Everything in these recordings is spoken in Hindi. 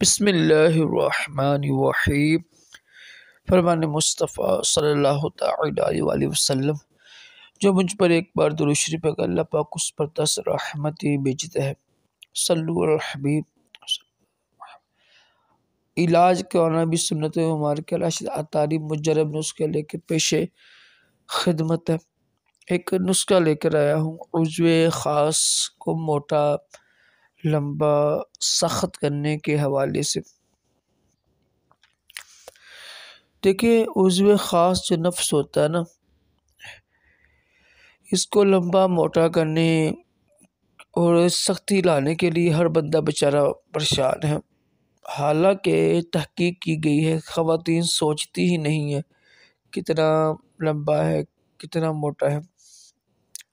बसमीम फरमान मुस्तफ़ा सल्लल्लाहु अलैहि जो मुझ पर एक बार दुरुशरी पे अल्लाह पाक उस पर दस रहमत भेजता है सल्लुहबीब इलाज कराना भी सुनत उमार के तारी मुजरब नुस्खे लेके पेशे खिदमत है एक नुस्खा लेकर आया हूँ उजवे ख़ास को मोटा लंबा सख्त करने के हवाले से देखिए उज़व ख़ास जो नफ्स होता है ना इसको लंबा मोटा करने और सख्ती लाने के लिए हर बंदा बेचारा परेशान है हालांकि तहकीक की गई है ख़वान सोचती ही नहीं है कितना लंबा है कितना मोटा है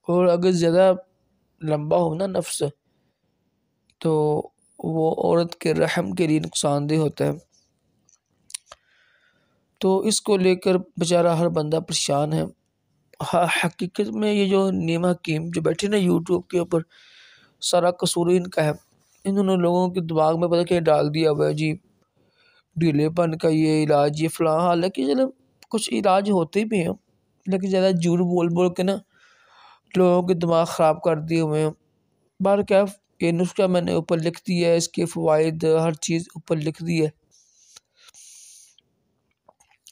और अगर ज़्यादा लंबा हो ना नफ्स तो वो औरत के रहम के लिए नुकसानदेह होता है तो इसको लेकर बेचारा हर बंदा परेशान है हकीकत में ये जो नीमा कीम जो बैठी ना यूट्यूब के ऊपर सारा कसूर इनका है इन्होंने लोगों के दिमाग में पता क्या डाल दिया हुआ है जी ढीलेपन का ये इलाज ये फ़लाँ हालांकि चलो कुछ इलाज होते भी हैं लेकिन ज़्यादा झूठ बोल बोल के ना लोगों के दिमाग ख़राब कर दिए हुए हैं बाहर क्या ये नुस्खा मैंने ऊपर लिख दिया है इसके फ़वाद हर चीज़ ऊपर लिख दी है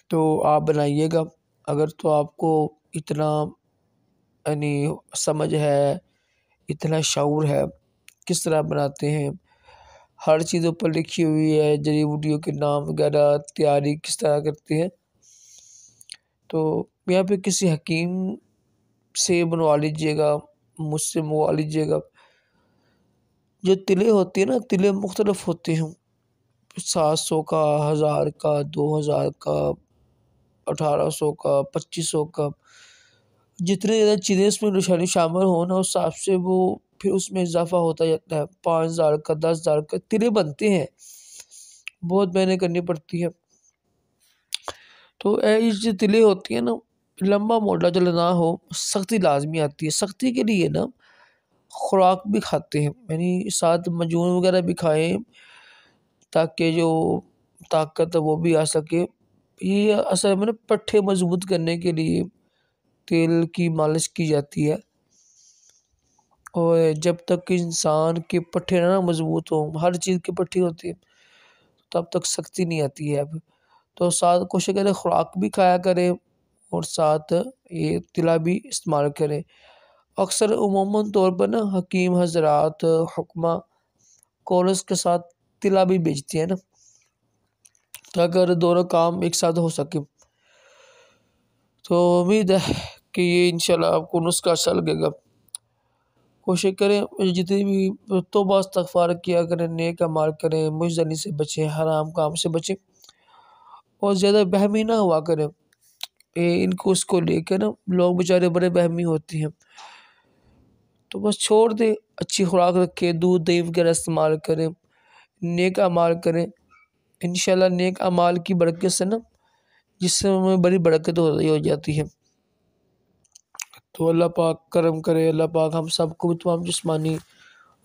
तो आप बनाइएगा अगर तो आपको इतना यानी समझ है इतना शौर है किस तरह बनाते हैं हर चीज़ ऊपर लिखी हुई है जड़ी बूटियों के नाम वगैरह तैयारी किस तरह करते हैं तो यहाँ पे किसी हकीम से बनवा लीजिएगा मुझसे मंगवा लीजिएगा जो तिले होती हैं ना तिले मुख्तलफ़ होते हैं सात सौ का हज़ार का दो हज़ार का अठारह सौ का पच्चीस सौ का जितने ज़्यादा चीज़ें इसमें निशानी शामिल हो ना उस हिसाब से वो फिर उसमें इजाफा होता जाता है पाँच हज़ार का दस हज़ार का तिले बनते हैं बहुत मेहनत करनी पड़ती है तो ऐसी जो तिले होती है ना लंबा मोटा ना हो सख्ती लाजमी आती है सख्ती के लिए ना खुराक भी खाते हैं यानी साथ मजून वगैरह भी खाएं ताकि जो ताकत है वो भी आ सके ये असल में पट्ठे मजबूत करने के लिए तेल की मालिश की जाती है और जब तक इंसान के पट्ठे ना मजबूत हों हर चीज़ के पट्ठे होते हैं तब तक सख्ती नहीं आती है अब तो साथ कोशिश करें खुराक भी खाया करें और साथ ये तिला भी इस्तेमाल करें अक्सर उमूमन तौर पर ना हकीम हजरात हुक्मा कॉलर्स के साथ तिला भी बेचती है ना ताकि तो दोनों काम एक साथ हो सके तो उम्मीद है कि ये इंशाल्लाह आपको नुस्खा अच्छा लगेगा कोशिश करें जितनी भी तो बस इस्तफ़ार किया करें नेक अमाल करें मुझदनी से बचें हराम काम से बचें और ज़्यादा बहमी ना हुआ करें ए, इनको उसको लेकर ना लोग बेचारे बड़े बहमी होती हैं तो बस छोड़ दें अच्छी खुराक रखें दूध दही वगैरह इस्तेमाल करें नेक अमाल करें इन नेक अमाल की बरकत से ना जिससे हमें बड़ी बरकत हो रही हो जाती है तो अल्लाह पाक करम करे अल्लाह पाक हम सबको भी तमाम जिसमानी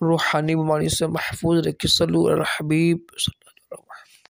रूहानी बीमारी से महफूज रखे सलू हबीब